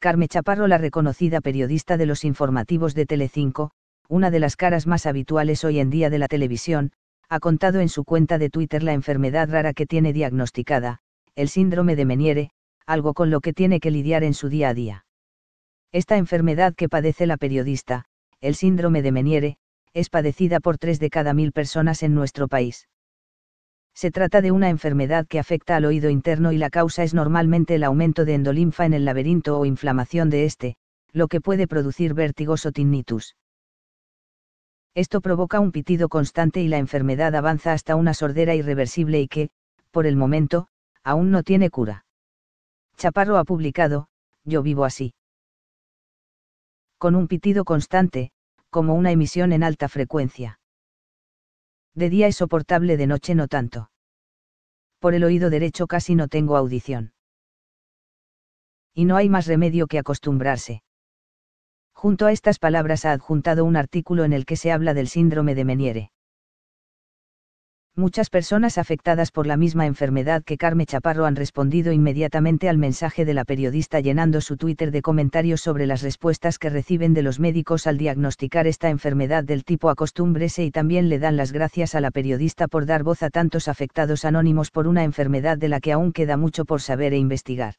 Carme Chaparro, la reconocida periodista de los informativos de Telecinco, una de las caras más habituales hoy en día de la televisión, ha contado en su cuenta de Twitter la enfermedad rara que tiene diagnosticada, el síndrome de Meniere, algo con lo que tiene que lidiar en su día a día. Esta enfermedad que padece la periodista, el síndrome de Meniere, es padecida por tres de cada mil personas en nuestro país se trata de una enfermedad que afecta al oído interno y la causa es normalmente el aumento de endolinfa en el laberinto o inflamación de este, lo que puede producir vértigos o tinnitus. Esto provoca un pitido constante y la enfermedad avanza hasta una sordera irreversible y que, por el momento, aún no tiene cura. Chaparro ha publicado, Yo vivo así. Con un pitido constante, como una emisión en alta frecuencia de día es soportable, de noche no tanto. Por el oído derecho casi no tengo audición. Y no hay más remedio que acostumbrarse. Junto a estas palabras ha adjuntado un artículo en el que se habla del síndrome de Meniere. Muchas personas afectadas por la misma enfermedad que Carmen Chaparro han respondido inmediatamente al mensaje de la periodista llenando su Twitter de comentarios sobre las respuestas que reciben de los médicos al diagnosticar esta enfermedad del tipo acostúmbrese y también le dan las gracias a la periodista por dar voz a tantos afectados anónimos por una enfermedad de la que aún queda mucho por saber e investigar.